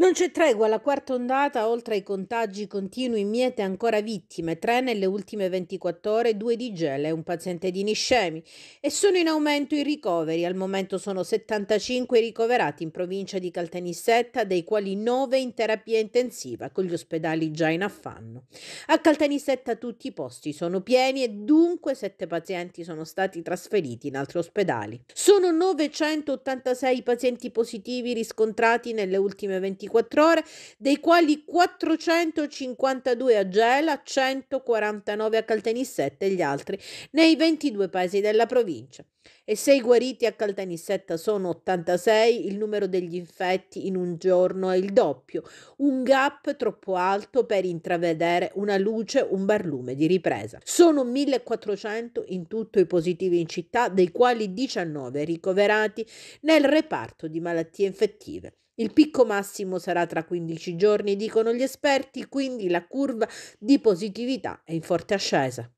Non c'è tregua, la quarta ondata, oltre ai contagi continui, miete ancora vittime, tre nelle ultime 24 ore, due di gel e un paziente di niscemi. E sono in aumento i ricoveri, al momento sono 75 ricoverati in provincia di Caltanissetta, dei quali 9 in terapia intensiva, con gli ospedali già in affanno. A Caltanissetta tutti i posti sono pieni e dunque 7 pazienti sono stati trasferiti in altri ospedali. Sono 986 i pazienti positivi riscontrati nelle ultime 24 ore 24 ore, dei quali 452 a Gela, 149 a Caltanissetta e gli altri nei 22 paesi della provincia. E se i guariti a Caltanissetta sono 86, il numero degli infetti in un giorno è il doppio, un gap troppo alto per intravedere una luce, un barlume di ripresa. Sono 1400 in tutto i positivi in città, dei quali 19 ricoverati nel reparto di malattie infettive. Il picco massimo sarà tra 15 giorni, dicono gli esperti, quindi la curva di positività è in forte ascesa.